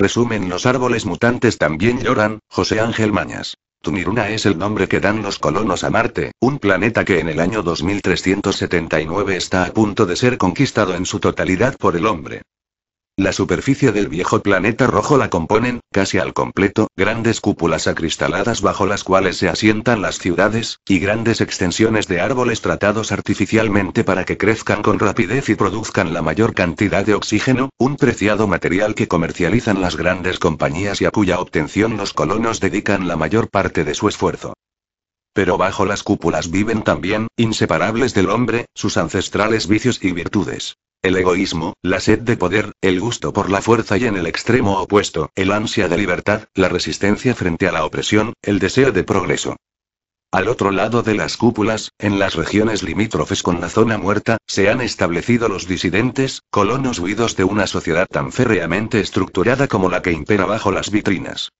Resumen Los árboles mutantes también lloran, José Ángel Mañas. Tuniruna es el nombre que dan los colonos a Marte, un planeta que en el año 2379 está a punto de ser conquistado en su totalidad por el hombre. La superficie del viejo planeta rojo la componen, casi al completo, grandes cúpulas acristaladas bajo las cuales se asientan las ciudades, y grandes extensiones de árboles tratados artificialmente para que crezcan con rapidez y produzcan la mayor cantidad de oxígeno, un preciado material que comercializan las grandes compañías y a cuya obtención los colonos dedican la mayor parte de su esfuerzo pero bajo las cúpulas viven también, inseparables del hombre, sus ancestrales vicios y virtudes. El egoísmo, la sed de poder, el gusto por la fuerza y en el extremo opuesto, el ansia de libertad, la resistencia frente a la opresión, el deseo de progreso. Al otro lado de las cúpulas, en las regiones limítrofes con la zona muerta, se han establecido los disidentes, colonos huidos de una sociedad tan férreamente estructurada como la que impera bajo las vitrinas.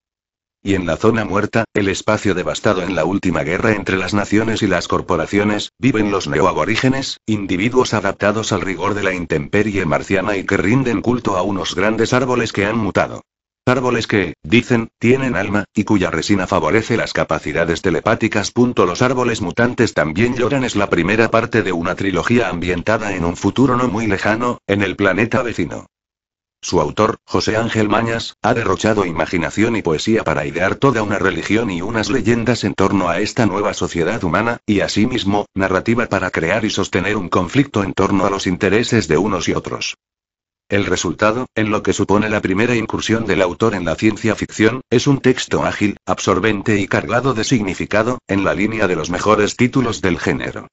Y en la zona muerta, el espacio devastado en la última guerra entre las naciones y las corporaciones, viven los neoaborígenes, individuos adaptados al rigor de la intemperie marciana y que rinden culto a unos grandes árboles que han mutado. Árboles que, dicen, tienen alma, y cuya resina favorece las capacidades telepáticas. Los árboles mutantes también lloran es la primera parte de una trilogía ambientada en un futuro no muy lejano, en el planeta vecino. Su autor, José Ángel Mañas, ha derrochado imaginación y poesía para idear toda una religión y unas leyendas en torno a esta nueva sociedad humana, y asimismo, narrativa para crear y sostener un conflicto en torno a los intereses de unos y otros. El resultado, en lo que supone la primera incursión del autor en la ciencia ficción, es un texto ágil, absorbente y cargado de significado, en la línea de los mejores títulos del género.